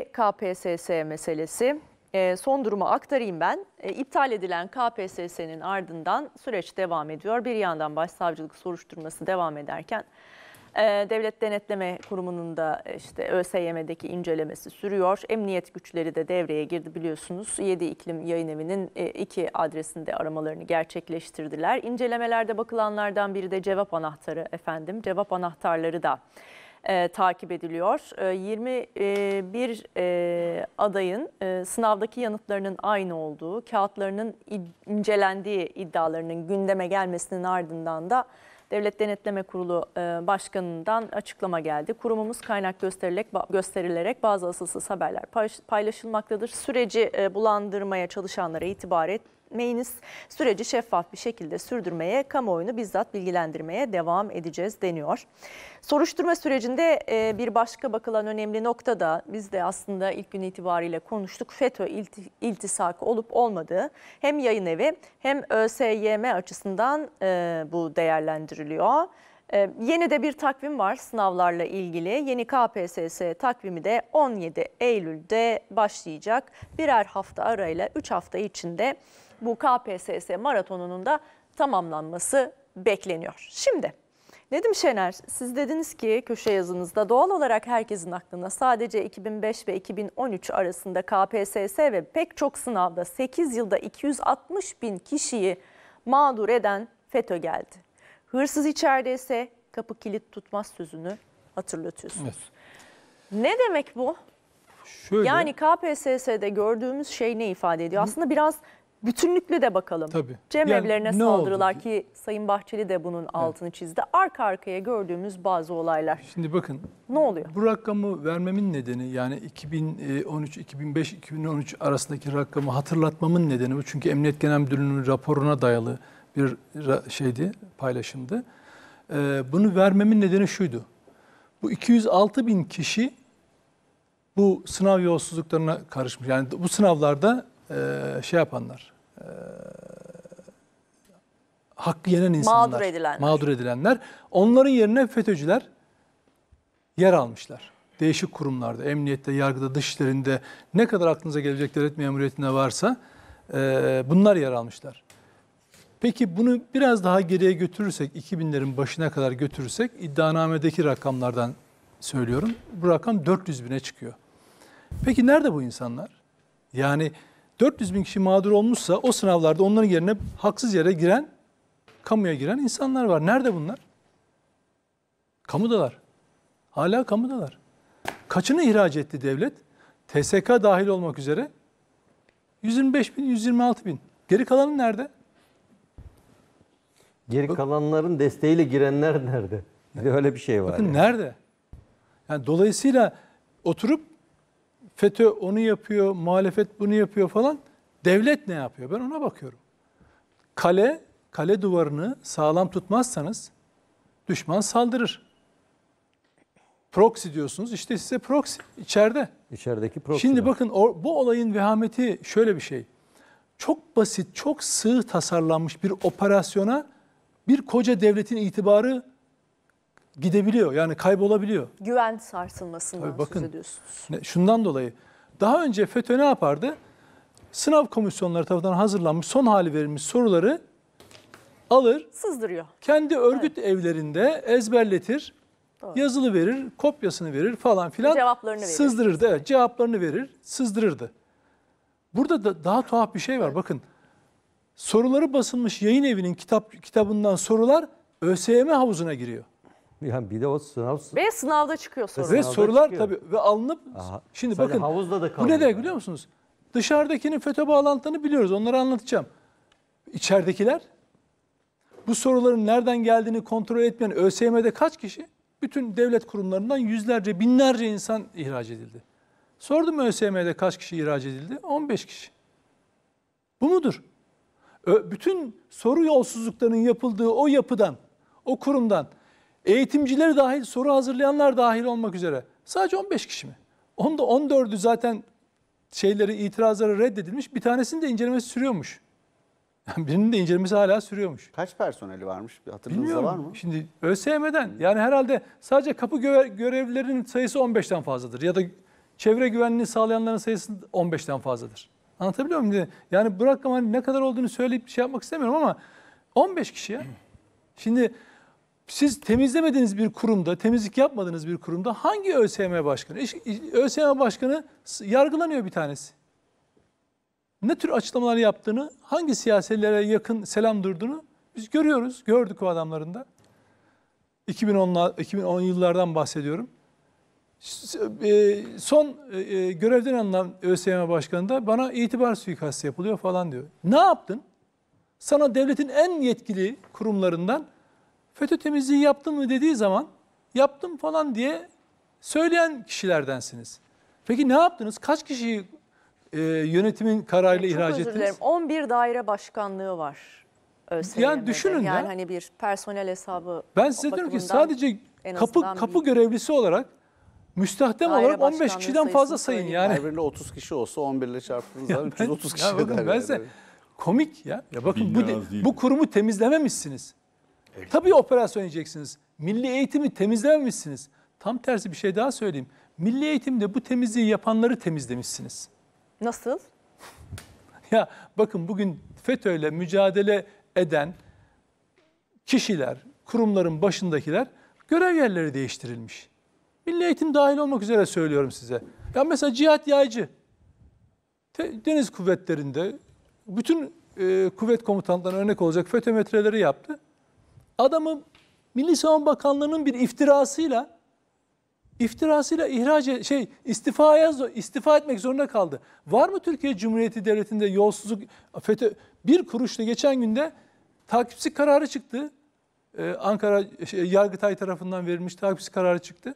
E, KPSS meselesi. E, son durumu aktarayım ben. E, iptal edilen KPSS'nin ardından süreç devam ediyor. Bir yandan başsavcılık soruşturması devam ederken e, Devlet Denetleme Kurumu'nun da işte ÖSYM'deki incelemesi sürüyor. Emniyet güçleri de devreye girdi biliyorsunuz. 7 İklim Yayın Evi'nin iki adresinde aramalarını gerçekleştirdiler. İncelemelerde bakılanlardan biri de cevap anahtarı efendim. Cevap anahtarları da e, takip ediliyor. E, 21 e, e, adayın e, sınavdaki yanıtlarının aynı olduğu, kağıtlarının incelendiği iddialarının gündeme gelmesinin ardından da Devlet Denetleme Kurulu e, Başkanı'ndan açıklama geldi. Kurumumuz kaynak gösterilerek, gösterilerek bazı asılsız haberler paylaşılmaktadır. Süreci e, bulandırmaya çalışanlara itibar et, etmeyiniz. Süreci şeffaf bir şekilde sürdürmeye, kamuoyunu bizzat bilgilendirmeye devam edeceğiz deniyor. Soruşturma sürecinde e, bir başka bakılan önemli nokta da biz de aslında ilk gün itibariyle konuştuk. FETÖ iltisakı olup olmadığı hem yayın evi hem ÖSYM açısından e, bu değerlendiriliyor. E, yeni de bir takvim var sınavlarla ilgili. Yeni KPSS takvimi de 17 Eylül'de başlayacak. Birer hafta arayla 3 hafta içinde bu KPSS maratonunun da tamamlanması bekleniyor. Şimdi Nedim Şener siz dediniz ki köşe yazınızda doğal olarak herkesin aklına sadece 2005 ve 2013 arasında KPSS ve pek çok sınavda 8 yılda 260 bin kişiyi mağdur eden FETÖ geldi. Hırsız içerideyse kapı kilit tutmaz sözünü hatırlatıyorsunuz. Evet. Ne demek bu? Şöyle, yani KPSS'de gördüğümüz şey ne ifade ediyor? Aslında biraz bütünlüklü de bakalım. Tabii. Cem yani saldırılar oldu? ki Sayın Bahçeli de bunun evet. altını çizdi. Arka arkaya gördüğümüz bazı olaylar. Şimdi bakın. Ne oluyor? Bu rakamı vermemin nedeni yani 2013, 2005, 2013 arasındaki rakamı hatırlatmamın nedeni bu. Çünkü Emniyet Genel Müdürlüğü'nün raporuna dayalı bir şeydi, paylaşımdı. Ee, bunu vermemin nedeni şuydu. Bu 206 bin kişi bu sınav yolsuzluklarına karışmış. Yani bu sınavlarda e, şey yapanlar, e, hakkı yenen insanlar, mağdur edilenler. mağdur edilenler, onların yerine FETÖ'cüler yer almışlar. Değişik kurumlarda, emniyette, yargıda, dışişlerinde ne kadar aklınıza gelecek devlet memuriyetinde varsa e, bunlar yer almışlar. Peki bunu biraz daha geriye götürürsek, 2000'lerin başına kadar götürürsek iddianamedeki rakamlardan söylüyorum. Bu rakam 400 bine çıkıyor. Peki nerede bu insanlar? Yani 400 bin kişi mağdur olmuşsa o sınavlarda onların yerine haksız yere giren, kamuya giren insanlar var. Nerede bunlar? Kamudalar. Hala kamudalar. Kaçını ihraç etti devlet? TSK dahil olmak üzere 125 bin, 126 bin. Geri kalanın nerede? Geri kalanların desteğiyle girenler nerede? Bir de öyle bir şey var. Bakın yani. nerede? Yani dolayısıyla oturup FETÖ onu yapıyor, muhalefet bunu yapıyor falan. Devlet ne yapıyor? Ben ona bakıyorum. Kale, kale duvarını sağlam tutmazsanız düşman saldırır. Proxy diyorsunuz. İşte size proxy içeride. İçerideki proxy. Şimdi bakın o, bu olayın vehameti şöyle bir şey. Çok basit, çok sığ tasarlanmış bir operasyona bir koca devletin itibarı gidebiliyor. Yani kaybolabiliyor. Güven sarsılmasından Tabii bakın, söz ediyorsunuz. şundan dolayı daha önce FETÖ ne yapardı? Sınav komisyonları tarafından hazırlanmış son hali verilmiş soruları alır. Sızdırıyor. Kendi örgüt evet. evlerinde ezberletir. Doğru. Yazılı verir, kopyasını verir falan filan. Cevaplarını verir. Sızdırırdı. Evet, cevaplarını verir, sızdırırdı. Burada da daha tuhaf bir şey var. Evet. Bakın soruları basılmış yayın evinin kitap kitabından sorular ÖSYM havuzuna giriyor. Yani bir de o sınav Ve sınavda çıkıyor sorular. Ve sorular çıkıyor. tabii ve alınıp Aha, şimdi bakın havuzda da bu ne demek biliyor musunuz? Dışarıdakinin FETÖ bağlantılarını biliyoruz. Onları anlatacağım. İçeridekiler bu soruların nereden geldiğini kontrol etmeyen ÖSYM'de kaç kişi? Bütün devlet kurumlarından yüzlerce, binlerce insan ihraç edildi. Sordum ÖSYM'de kaç kişi ihraç edildi? 15 kişi. Bu mudur? Ö, bütün soru yolsuzluklarının yapıldığı o yapıdan, o kurumdan Eğitimcileri dahil, soru hazırlayanlar dahil olmak üzere. Sadece 15 kişi mi? Onda 14'ü zaten şeyleri, itirazları reddedilmiş. Bir tanesinin de incelemesi sürüyormuş. Birinin de incelemesi hala sürüyormuş. Kaç personeli varmış? Hatırlığınızda var mı? Şimdi ÖSYM'den yani herhalde sadece kapı gö görevlilerinin sayısı 15'ten fazladır. Ya da çevre güvenliğini sağlayanların sayısı 15'ten fazladır. Anlatabiliyor muyum? Yani bu rakamın hani ne kadar olduğunu söyleyip şey yapmak istemiyorum ama 15 kişi ya. Şimdi siz temizlemediğiniz bir kurumda, temizlik yapmadığınız bir kurumda hangi ÖSYM başkanı? ÖSYM başkanı yargılanıyor bir tanesi. Ne tür açıklamalar yaptığını, hangi siyasilere yakın selam durduğunu biz görüyoruz, gördük o adamlarında. 2010, 2010 yıllardan bahsediyorum. E, son e, e, görevden alınan ÖSYM başkanı da bana itibar suikastı yapılıyor falan diyor. Ne yaptın? Sana devletin en yetkili kurumlarından FETÖ temizliği yaptın mı dediği zaman yaptım falan diye söyleyen kişilerdensiniz. Peki ne yaptınız? Kaç kişiyi e, yönetimin kararıyla Çok ihraç özür Dilerim. 11 daire başkanlığı var. ÖSYM'de. Yani düşünün yani ya. hani bir personel hesabı. Ben size diyorum ki sadece kapı kapı bir... görevlisi olarak müstahdem olarak 15 kişiden fazla sayın yani. Her 30 kişi olsa 11 ile çarptığınız zaman 330 kişi. Ya bakın ben size komik ya. Ya bakın bu, bu kurumu temizlememişsiniz. Öyle. Tabii operasyon edeceksiniz. Milli eğitimi temizlememişsiniz. Tam tersi bir şey daha söyleyeyim. Milli eğitimde bu temizliği yapanları temizlemişsiniz. Nasıl? ya bakın bugün FETÖ'yle mücadele eden kişiler, kurumların başındakiler görev yerleri değiştirilmiş. Milli eğitim dahil olmak üzere söylüyorum size. Ya mesela Cihat Yaycı, Deniz Kuvvetleri'nde bütün e, kuvvet komutanlarına örnek olacak FETÖ metreleri yaptı adamı Milli Savunma Bakanlığı'nın bir iftirasıyla iftirasıyla ihraç e-, şey istifaya istifa etmek zorunda kaldı. Var mı Türkiye Cumhuriyeti Devleti'nde yolsuzluk FETÖ bir kuruşla geçen günde takipsiz kararı çıktı. Ee, Ankara şey, Yargıtay tarafından verilmiş takipsiz kararı çıktı.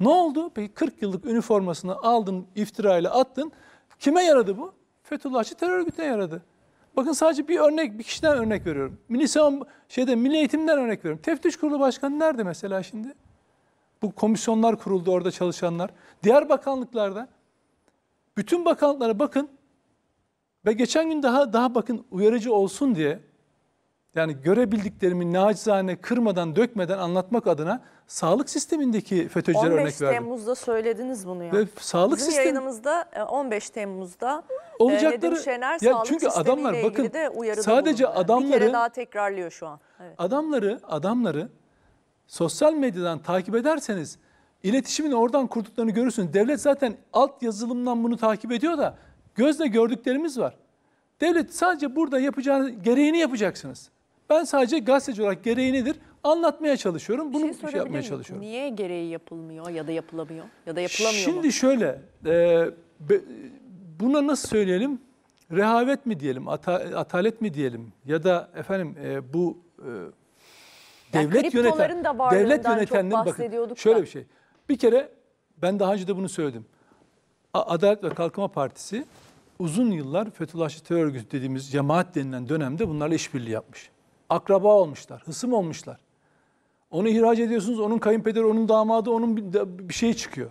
Ne oldu? Peki 40 yıllık üniformasını aldın, iftirayla attın. Kime yaradı bu? Fethullahçı terör örgütüne yaradı. Bakın sadece bir örnek, bir kişiden örnek veriyorum. Milli Savun, şeyde Milli Eğitim'den örnek veriyorum. Teftiş Kurulu Başkanı nerede mesela şimdi? Bu komisyonlar kuruldu orada çalışanlar. Diğer bakanlıklarda bütün bakanlıklara bakın ve geçen gün daha daha bakın uyarıcı olsun diye yani görebildiklerimi nacizane kırmadan dökmeden anlatmak adına sağlık sistemindeki FETÖ'cülere örnek verdim. 15 Temmuz'da söylediniz bunu ya. Ve sağlık Bizim sistemi... yayınımızda 15 e, Temmuz'da e, olacakları Şener, ya sağlık çünkü adamlar bakın de sadece bulundu. adamları bir kere daha tekrarlıyor şu an. Evet. Adamları adamları sosyal medyadan takip ederseniz iletişimin oradan kurduklarını görürsünüz. Devlet zaten alt yazılımdan bunu takip ediyor da gözle gördüklerimiz var. Devlet sadece burada yapacağınız gereğini yapacaksınız. Ben sadece gazeteci olarak gereği nedir anlatmaya çalışıyorum. Şey bunu şey, şey yapmaya çalışıyorum. Niye gereği yapılmıyor ya da yapılamıyor ya da yapılamıyor Şimdi mu? şöyle e, be, buna nasıl söyleyelim? Rehavet mi diyelim, ata, atalet mi diyelim ya da efendim e, bu e, devlet yani yöneten da devlet yönetenlerin bakın şöyle bir şey. Bir kere ben daha önce de bunu söyledim. Adalet ve Kalkınma Partisi uzun yıllar Fethullahçı terör örgütü dediğimiz cemaat denilen dönemde bunlarla işbirliği yapmış. Akraba olmuşlar, hısım olmuşlar. Onu ihraç ediyorsunuz, onun kayınpederi, onun damadı, onun bir, şey çıkıyor.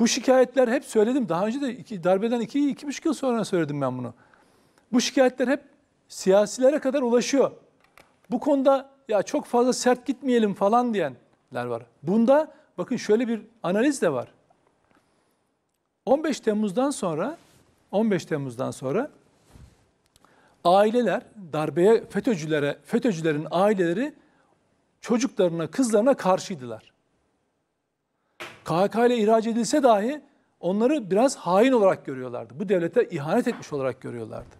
Bu şikayetler hep söyledim. Daha önce de iki, darbeden iki, iki buçuk yıl sonra söyledim ben bunu. Bu şikayetler hep siyasilere kadar ulaşıyor. Bu konuda ya çok fazla sert gitmeyelim falan diyenler var. Bunda bakın şöyle bir analiz de var. 15 Temmuz'dan sonra 15 Temmuz'dan sonra aileler, darbeye FETÖ'cülere, FETÖ'cülerin aileleri çocuklarına, kızlarına karşıydılar. KHK ile ihraç edilse dahi onları biraz hain olarak görüyorlardı. Bu devlete ihanet etmiş olarak görüyorlardı.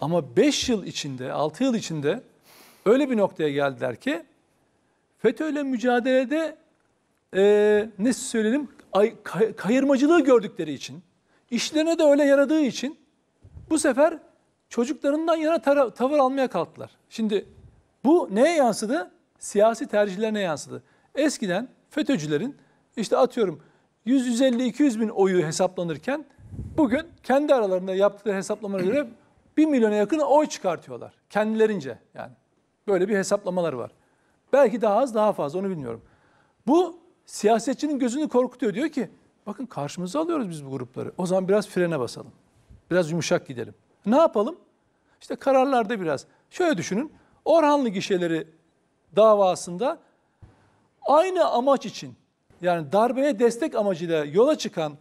Ama 5 yıl içinde, 6 yıl içinde öyle bir noktaya geldiler ki FETÖ ile mücadelede e, ne söyleyelim ay, kayırmacılığı gördükleri için, işlerine de öyle yaradığı için bu sefer çocuklarından yana tara, tavır almaya kalktılar. Şimdi bu neye yansıdı? Siyasi tercihlerine yansıdı. Eskiden FETÖ'cülerin işte atıyorum 100-150-200 bin oyu hesaplanırken bugün kendi aralarında yaptıkları hesaplamalara göre 1 milyona yakın oy çıkartıyorlar. Kendilerince yani. Böyle bir hesaplamalar var. Belki daha az daha fazla onu bilmiyorum. Bu siyasetçinin gözünü korkutuyor. Diyor ki bakın karşımıza alıyoruz biz bu grupları. O zaman biraz frene basalım. Biraz yumuşak gidelim. Ne yapalım? İşte kararlarda biraz. Şöyle düşünün. Orhanlı gişeleri davasında aynı amaç için yani darbeye destek amacıyla yola çıkan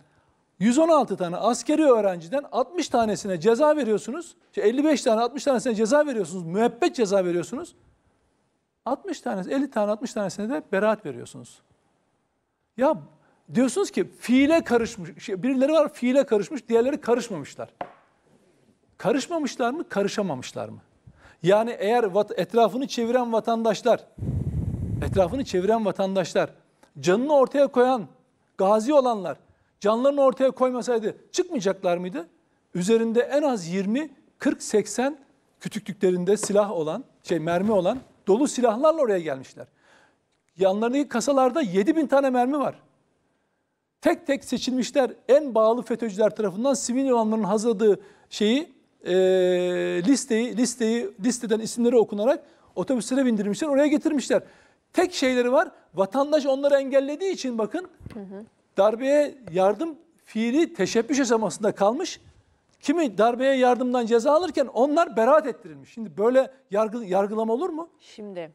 116 tane askeri öğrenciden 60 tanesine ceza veriyorsunuz. 55 tane 60 tanesine ceza veriyorsunuz. Müebbet ceza veriyorsunuz. 60 tanesi 50 tane 60 tanesine de beraat veriyorsunuz. Ya diyorsunuz ki fiile karışmış. Şey, birileri var fiile karışmış, diğerleri karışmamışlar. Karışmamışlar mı, karışamamışlar mı? Yani eğer etrafını çeviren vatandaşlar, etrafını çeviren vatandaşlar, canını ortaya koyan gazi olanlar, canlarını ortaya koymasaydı çıkmayacaklar mıydı? Üzerinde en az 20, 40, 80 kütüklüklerinde silah olan, şey mermi olan dolu silahlarla oraya gelmişler. Yanlarındaki kasalarda 7 bin tane mermi var. Tek tek seçilmişler en bağlı FETÖ'cüler tarafından sivil olanların hazırladığı şeyi e, listeyi listeyi listeden isimleri okunarak otobüslere bindirmişler, oraya getirmişler. Tek şeyleri var. Vatandaş onları engellediği için bakın hı hı. darbeye yardım fiili teşebbüs aşamasında kalmış. Kimi darbeye yardımdan ceza alırken onlar beraat ettirilmiş. Şimdi böyle yargı, yargılama olur mu? Şimdi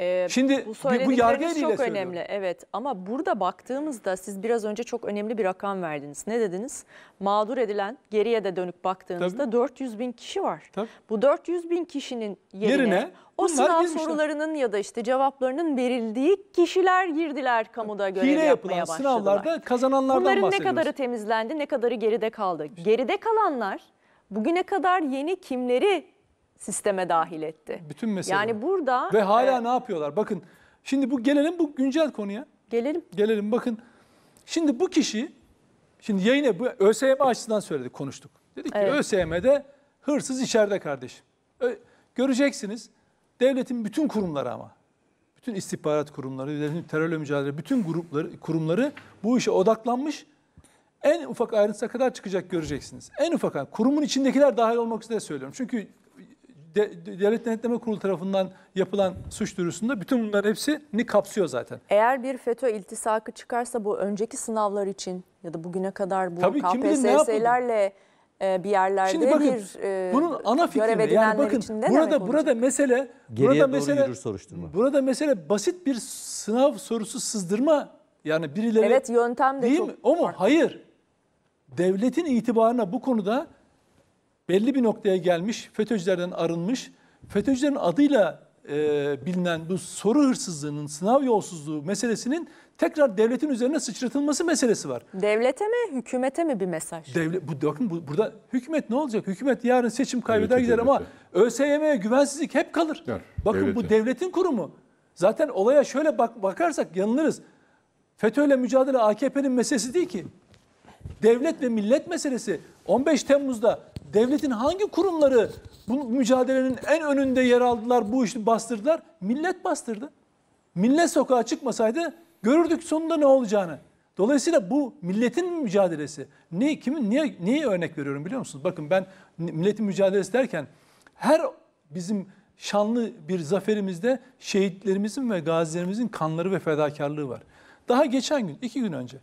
ee, Şimdi bu, bu yargı eliyle çok söylüyorum. önemli. Evet ama burada baktığımızda siz biraz önce çok önemli bir rakam verdiniz. Ne dediniz? Mağdur edilen geriye de dönük baktığınızda Tabii. 400 bin kişi var. Tabii. Bu 400 bin kişinin yerine, yerine o sınav girmişler. sorularının ya da işte cevaplarının verildiği kişiler girdiler kamuda görev Hile yapmaya yapılan başladılar. sınavlarda kazananlardan Bunların ne kadarı temizlendi ne kadarı geride kaldı. İşte. Geride kalanlar bugüne kadar yeni kimleri sisteme dahil etti. Bütün mesele. Yani burada ve hala e, ne yapıyorlar? Bakın şimdi bu gelelim bu güncel konuya. Gelelim. Gelelim bakın. Şimdi bu kişi şimdi yayına bu ÖSYM açısından söyledik, konuştuk. Dedik evet. ki ÖSYM'de hırsız içeride kardeşim. Göreceksiniz devletin bütün kurumları ama bütün istihbarat kurumları, devletin terörle mücadele bütün grupları kurumları bu işe odaklanmış. En ufak ayrıntısına kadar çıkacak göreceksiniz. En ufak kurumun içindekiler dahil olmak üzere söylüyorum. Çünkü Devlet Denetleme Kurulu tarafından yapılan suç duyurusunda bütün bunlar hepsini kapsıyor zaten. Eğer bir FETÖ iltisakı çıkarsa bu önceki sınavlar için ya da bugüne kadar bu Tabii, KPSS'lerle e, bir yerlerde Şimdi bakın, bir e, bunun ana fikri yani bakın burada burada mesele Geriye burada mesele soruşturma. Burada mesele basit bir sınav sorusu sızdırma yani birileri Evet yöntem de değil çok mi? O mu? Farklı. Hayır. Devletin itibarına bu konuda belli bir noktaya gelmiş, FETÖ'cülerden arınmış, FETÖ'cülerin adıyla e, bilinen bu soru hırsızlığının, sınav yolsuzluğu meselesinin tekrar devletin üzerine sıçratılması meselesi var. Devlete mi, hükümete mi bir mesaj? Devlet, bu, bakın bu, burada hükümet ne olacak? Hükümet yarın seçim kaybeder devlete, gider devlete. ama ÖSYM'ye güvensizlik hep kalır. Der, bakın devlete. bu devletin kurumu. Zaten olaya şöyle bak, bakarsak yanılırız. FETÖ'yle mücadele AKP'nin meselesi değil ki. Devlet ve millet meselesi. 15 Temmuz'da devletin hangi kurumları bu mücadelenin en önünde yer aldılar, bu işi bastırdılar? Millet bastırdı. Millet sokağa çıkmasaydı görürdük sonunda ne olacağını. Dolayısıyla bu milletin mücadelesi. Ne kimin niye niye örnek veriyorum biliyor musunuz? Bakın ben milletin mücadelesi derken her bizim şanlı bir zaferimizde şehitlerimizin ve gazilerimizin kanları ve fedakarlığı var. Daha geçen gün, iki gün önce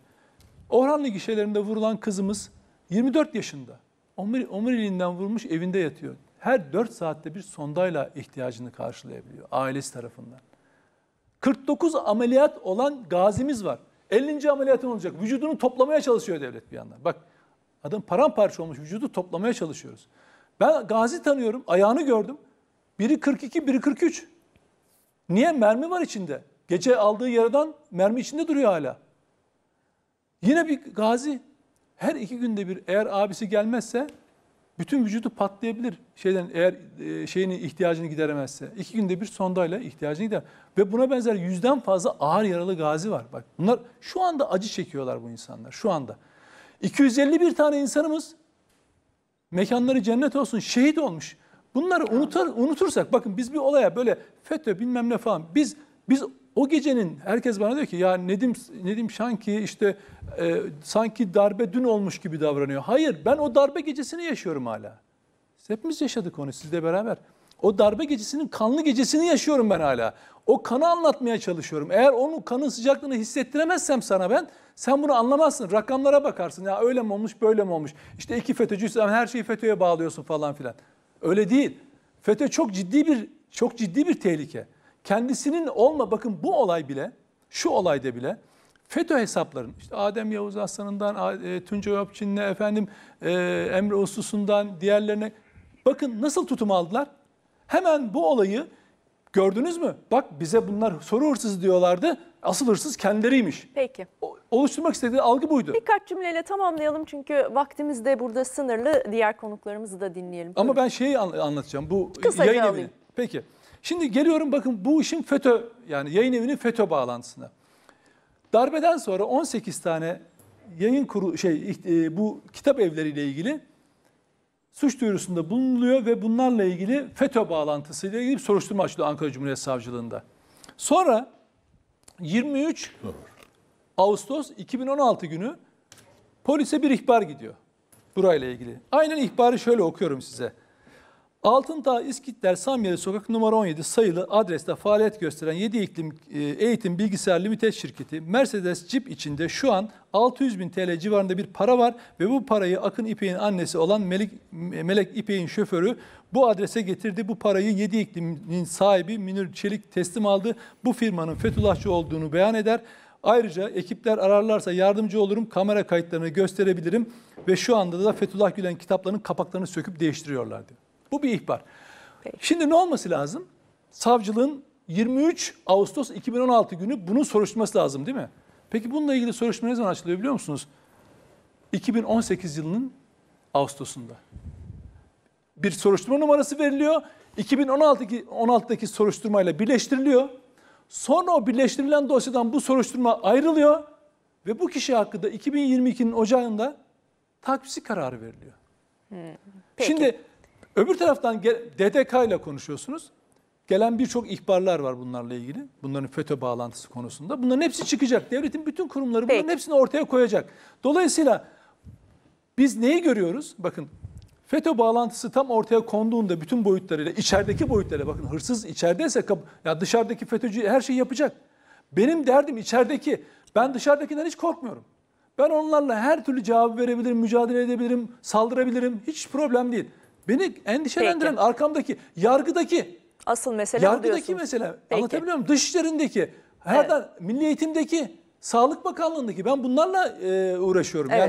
Orhanlı gişelerinde vurulan kızımız 24 yaşında omur, omuriliğinden vurmuş evinde yatıyor. Her 4 saatte bir sondayla ihtiyacını karşılayabiliyor ailesi tarafından. 49 ameliyat olan gazimiz var. 50. ameliyatın olacak. Vücudunu toplamaya çalışıyor devlet bir yandan. Bak adam paramparça olmuş vücudu toplamaya çalışıyoruz. Ben gazi tanıyorum ayağını gördüm. Biri 42 biri 43. Niye? Mermi var içinde. Gece aldığı yaradan mermi içinde duruyor hala. Yine bir gazi her iki günde bir eğer abisi gelmezse bütün vücudu patlayabilir. Şeyden eğer e, şeyini ihtiyacını gideremezse. iki günde bir sondayla ihtiyacını gider. Ve buna benzer yüzden fazla ağır yaralı gazi var. Bak bunlar şu anda acı çekiyorlar bu insanlar şu anda. 251 tane insanımız mekanları cennet olsun şehit olmuş. Bunları unutar, unutursak bakın biz bir olaya böyle FETÖ bilmem ne falan biz biz o gecenin herkes bana diyor ki ya Nedim Nedim sanki işte e, sanki darbe dün olmuş gibi davranıyor. Hayır ben o darbe gecesini yaşıyorum hala. Hepimiz yaşadık onu sizle beraber. O darbe gecesinin kanlı gecesini yaşıyorum ben hala. O kanı anlatmaya çalışıyorum. Eğer onun kanın sıcaklığını hissettiremezsem sana ben sen bunu anlamazsın. Rakamlara bakarsın. Ya öyle mi olmuş böyle mi olmuş. İşte iki FETÖ'cüysen yani her şeyi FETÖ'ye bağlıyorsun falan filan. Öyle değil. FETÖ çok ciddi bir çok ciddi bir tehlike kendisinin olma bakın bu olay bile şu olayda bile FETÖ hesapların işte Adem Yavuz Aslan'ından e, Tuncay Öpçin'le efendim e, Emre Uslusu'ndan diğerlerine bakın nasıl tutum aldılar? Hemen bu olayı gördünüz mü? Bak bize bunlar soru hırsızı diyorlardı. Asıl hırsız kendileriymiş. Peki. O, oluşturmak istediği algı buydu. Birkaç cümleyle tamamlayalım çünkü vaktimiz de burada sınırlı. Diğer konuklarımızı da dinleyelim. Ama ben şeyi an anlatacağım. Bu Kısaca yayın evini. Alayım. Peki. Şimdi geliyorum bakın bu işin FETÖ yani yayın evinin FETÖ bağlantısına. Darbeden sonra 18 tane yayın kuru şey e, bu kitap evleriyle ilgili suç duyurusunda bulunuluyor ve bunlarla ilgili FETÖ bağlantısıyla ilgili bir soruşturma açılıyor Ankara Cumhuriyet Savcılığında. Sonra 23 Ağustos 2016 günü polise bir ihbar gidiyor burayla ilgili. Aynen ihbarı şöyle okuyorum size. Altındağ İskitler Samyeli Sokak numara 17 sayılı adreste faaliyet gösteren 7 İklim e, Eğitim Bilgisayar Limited şirketi Mercedes Jeep içinde şu an 600 bin TL civarında bir para var ve bu parayı Akın İpek'in annesi olan Melek, Melek İpek'in şoförü bu adrese getirdi. Bu parayı 7 İklim'in sahibi Münir Çelik teslim aldı. Bu firmanın Fethullahçı olduğunu beyan eder. Ayrıca ekipler ararlarsa yardımcı olurum, kamera kayıtlarını gösterebilirim ve şu anda da Fethullah Gülen kitaplarının kapaklarını söküp değiştiriyorlar diyor. Bu bir ihbar. Peki. Şimdi ne olması lazım? Savcılığın 23 Ağustos 2016 günü bunu soruşturması lazım değil mi? Peki bununla ilgili soruşturma ne zaman açılıyor biliyor musunuz? 2018 yılının Ağustos'unda. Bir soruşturma numarası veriliyor. 2016'daki 16'daki soruşturmayla birleştiriliyor. Sonra o birleştirilen dosyadan bu soruşturma ayrılıyor ve bu kişi hakkında 2022'nin ocağında takvisi kararı veriliyor. Hmm, peki. Şimdi Öbür taraftan DDK ile konuşuyorsunuz. Gelen birçok ihbarlar var bunlarla ilgili. Bunların FETÖ bağlantısı konusunda. Bunların hepsi çıkacak. Devletin bütün kurumları bunların Peki. hepsini ortaya koyacak. Dolayısıyla biz neyi görüyoruz? Bakın FETÖ bağlantısı tam ortaya konduğunda bütün boyutlarıyla, içerideki boyutlarıyla bakın hırsız içerideyse ya dışarıdaki FETÖ'cü her şeyi yapacak. Benim derdim içerideki. Ben dışarıdakinden hiç korkmuyorum. Ben onlarla her türlü cevabı verebilirim, mücadele edebilirim, saldırabilirim. Hiç problem değil. Beni endişelendiren Peki. arkamdaki, yargıdaki, Asıl mesele yargıdaki diyorsunuz. mesele. Peki. Anlatabiliyor muyum? Dış işlerindeki, herden, milli eğitimdeki, Sağlık Bakanlığı'ndaki ben bunlarla e, uğraşıyorum. Evet. Yani